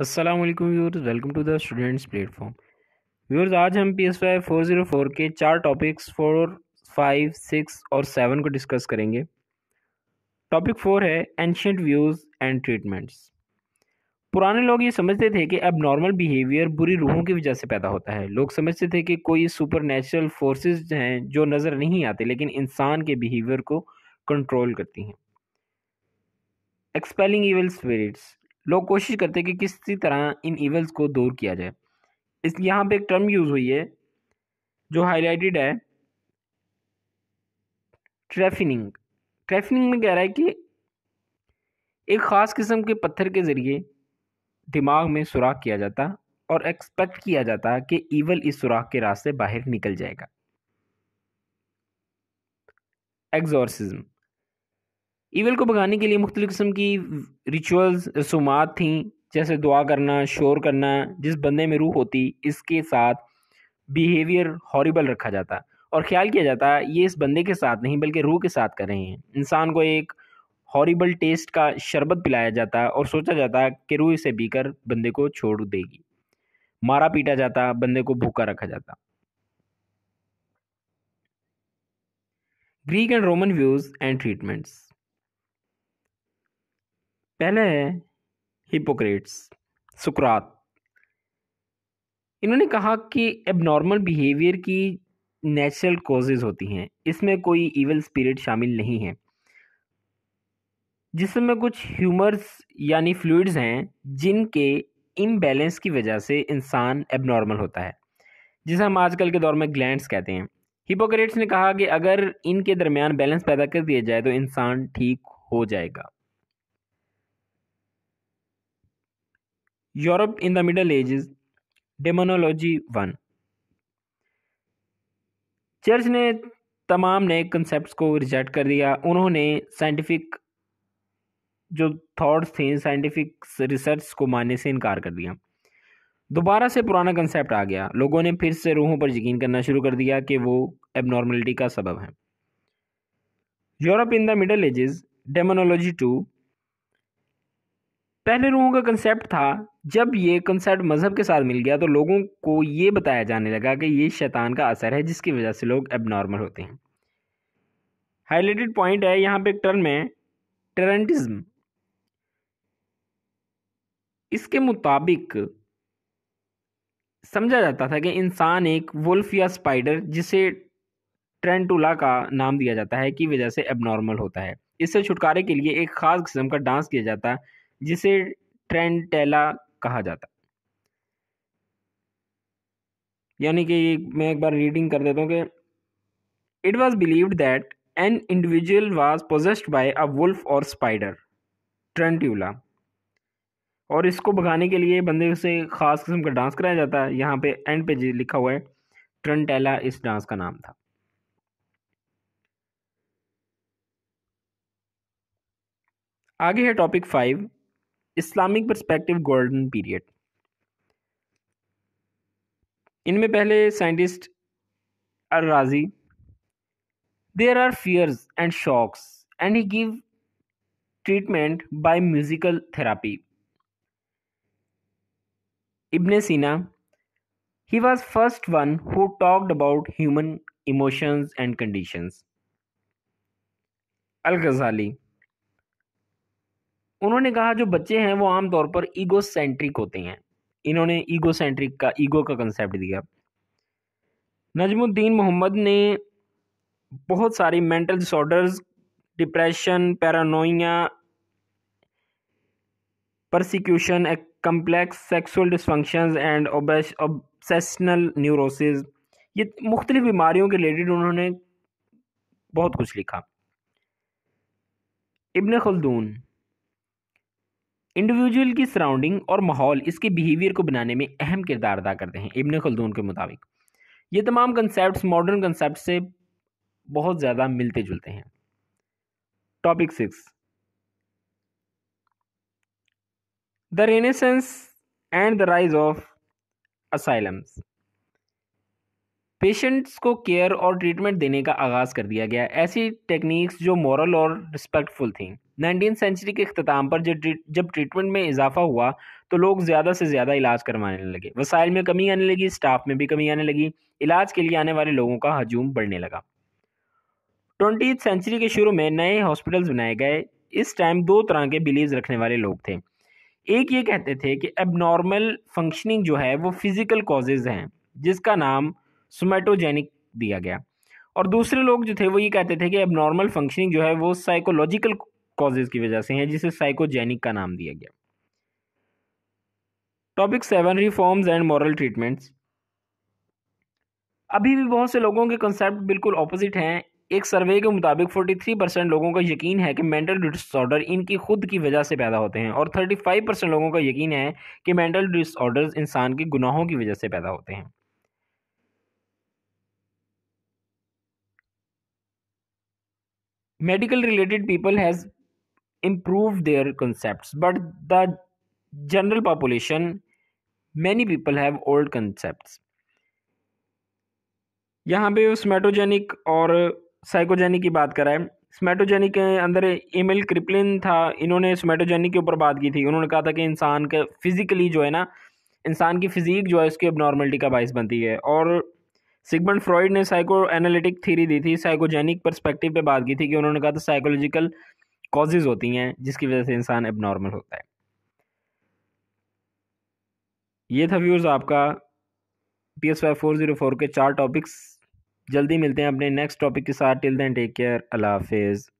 Aslam viewers welcome to the students platform viewers आज हम P S five four zero four के चार topics four five six और seven को डिस्कस करेंगे टॉपिक फोर है एंशंट व्यूज़ एंड ट्रीटमेंट्स पुराने लोग ये समझते थे कि अब नॉर्मल बिहेवियर बुरी रूहों की वजह से पैदा होता है लोग समझते थे कि कोई सुपर नेचुरल फोर्सेज हैं जो नज़र नहीं आते लेकिन इंसान के बिहेवियर को कंट्रोल करती हैं एक्सपेलिंग इवल स्पिरिट्स लोग कोशिश करते हैं कि किसी तरह इन ईवल्स को दूर किया जाए इस यहाँ पे एक टर्म यूज़ हुई है जो हाईलाइटेड है ट्रैफिनिंग ट्रैफिनिंग में कह रहा है कि एक ख़ास किस्म के पत्थर के ज़रिए दिमाग में सुराख किया जाता और एक्सपेक्ट किया जाता कि ईवल इस सुराख के रास्ते बाहर निकल जाएगा एग्जॉर्सिज्म ईवल को भगाने के लिए मुख्तलि किस्म की रिचुअल्स रसूमात थी जैसे दुआ करना शोर करना जिस बंदे में रूह होती इसके साथ बिहेवियर हॉरीबल रखा जाता और ख्याल किया जाता ये इस बंदे के साथ नहीं बल्कि रूह के साथ कर रहे हैं इंसान को एक हॉरीबल टेस्ट का शरबत पिलाया जाता और सोचा जाता कि रूह इसे पीकर बंदे को छोड़ देगी मारा पीटा जाता बंदे को भूखा रखा जाता Greek and Roman views and treatments पहला है हिपोक्रेट्स सुकरात इन्होंने कहा कि एबनॉर्मल बिहेवियर की नेचुरल कॉजेज होती हैं इसमें कोई इवल स्पिरिट शामिल नहीं है जिसमें कुछ ह्यूमर्स यानी फ्लूड्स हैं जिनके इम्बैलेंस की वजह से इंसान एबनॉर्मल होता है जिसे हम आजकल के दौर में ग्लैंड्स कहते हैं हिपोक्रेट्स ने कहा कि अगर इनके दरमियान बैलेंस पैदा कर दिया जाए तो इंसान ठीक हो जाएगा Europe in the middle age demonology one church ने तमाम नए कंसेप्ट को रिजेक्ट कर दिया उन्होंने साइंटिफिक जो थॉट्स थे साइंटिफिक रिसर्च को मानने से इनकार कर दिया दोबारा से पुराना कंसेप्ट आ गया लोगों ने फिर से रूहों पर यकीन करना शुरू कर दिया कि वो एबनॉर्मलिटी का सबब है Europe in the middle ages demonology two पहले रूहों का कंसेप्ट था जब ये कंसेप्ट मज़हब के साथ मिल गया तो लोगों को ये बताया जाने लगा कि ये शैतान का असर है जिसकी वजह से लोग एबनॉर्मल होते हैं हाईलाइटेड पॉइंट है यहाँ पे एक टर्म है टेरेंटिज्म इसके मुताबिक समझा जाता था कि इंसान एक वुल्फ या स्पाइडर जिसे ट्रेंटुला का नाम दिया जाता है की वजह से एबनॉर्मल होता है इससे छुटकारे के लिए एक ख़ास किस्म का डांस किया जाता है जिसे ट्रेंटेला कहा जाता है यानी कि मैं एक बार रीडिंग कर देता हूँ कि it was believed that an individual was possessed by a wolf और स्पाइडर ट्रेंट्यूला और इसको भगाने के लिए बंदे से ख़ास किस्म का डांस कराया जाता है यहाँ पे एंड पे लिखा हुआ है ट्रंटेला इस डांस का नाम था आगे है topic five Islamic perspective golden period इनमें पहले scientist ar Razi there are fears and shocks and he give treatment by musical therapy Ibn Sina he was first one who talked about human emotions and conditions al Ghazali उन्होंने कहा जो बच्चे हैं वो आमतौर पर ईगोसेंट्रिक होते हैं इन्होंने ईगोसेंट्रिक का ईगो का कंसेप्ट दिया नजमुद्दीन मोहम्मद ने बहुत सारी mental disorders depression paranoia a complex sexual dysfunction and obsessional neurosis ये मुख्तलिफ बीमारियों के रिलेटेड उन्होंने बहुत कुछ लिखा इब्न खलदून इंडिविजुअल की सराउंडिंग और माहौल इसके बिहेवियर को बनाने में अहम किरदार अदा करते हैं इब्न खलदून के मुताबिक ये तमाम कंसेप्ट मॉडर्न कंसेप्ट से बहुत ज़्यादा मिलते जुलते हैं topic six the Renaissance and the rise of asylums patients को केयर और ट्रीटमेंट देने का आगाज़ कर दिया गया ऐसी टेक्निक्स जो मॉरल और रिस्पेक्टफुल थीं नाइनटीन सेंचुरी के अख्ताम पर जब जब ट्रीटमेंट में इजाफा हुआ तो लोग ज़्यादा से ज़्यादा इलाज करवाने लगे वसाइल में कमी आने लगी स्टाफ में भी कमी आने लगी इलाज के लिए आने वाले लोगों का हजूम बढ़ने लगा ट्वेंटी सेंचुरी के शुरू में नए हॉस्पिटल्स बनाए गए इस टाइम दो तरह के बिलीव रखने वाले लोग थे एक ये कहते थे कि एबनॉर्मल फंक्शनिंग जो है वो फिज़िकल कॉजेज़ हैं जिसका नाम सोमेटोजेनिक दिया गया और दूसरे लोग जो थे वो ये कहते थे कि अब नॉर्मल फंक्शनिंग जो है वो साइकोलॉजिकल कॉजेज की वजह से है जिसे साइकोजेनिक का नाम दिया गया topic seven reforms and moral treatments अभी भी बहुत से लोगों के कंसेप्ट बिल्कुल ऑपोजिट हैं एक सर्वे के मुताबिक 43 परसेंट लोगों का यकीन है कि मेंटल डिसऑर्डर इनकी खुद की वजह से पैदा होते हैं और 35 परसेंट लोगों का यकीन है कि मेंटल डिसऑर्डर्स इंसान के गुनाहों की वजह से पैदा होते हैं medical related people has improved their concepts but the general population many people have old concepts यहाँ पे स्मेटोजेनिक और साइकोजेनिक की बात कराएं स्मेटोजेनिक के अंदर एमिल क्रिपलिन था इन्होंने स्मेटोजेनिक के ऊपर बात की थी उन्होंने कहा था कि इंसान का फिज़िकली जो है ना इंसान की फिज़ीक जो है उसकी अब नॉर्मलिटी का बायस बनती है और सिगमंड फ्रॉइड ने साइको एनालिटिक थीरी दी थी साइकोजेनिक पर्सपेक्टिव पे बात की थी कि उन्होंने कहा था साइकोलॉजिकल कॉजेज होती हैं जिसकी वजह से इंसान एबनॉर्मल होता है ये था व्यूज़ आपका P S five four zero four के चार टॉपिक्स जल्दी मिलते हैं अपने नेक्स्ट टॉपिक के साथ टिल देन टेक केयर अल्लाह हाफिज़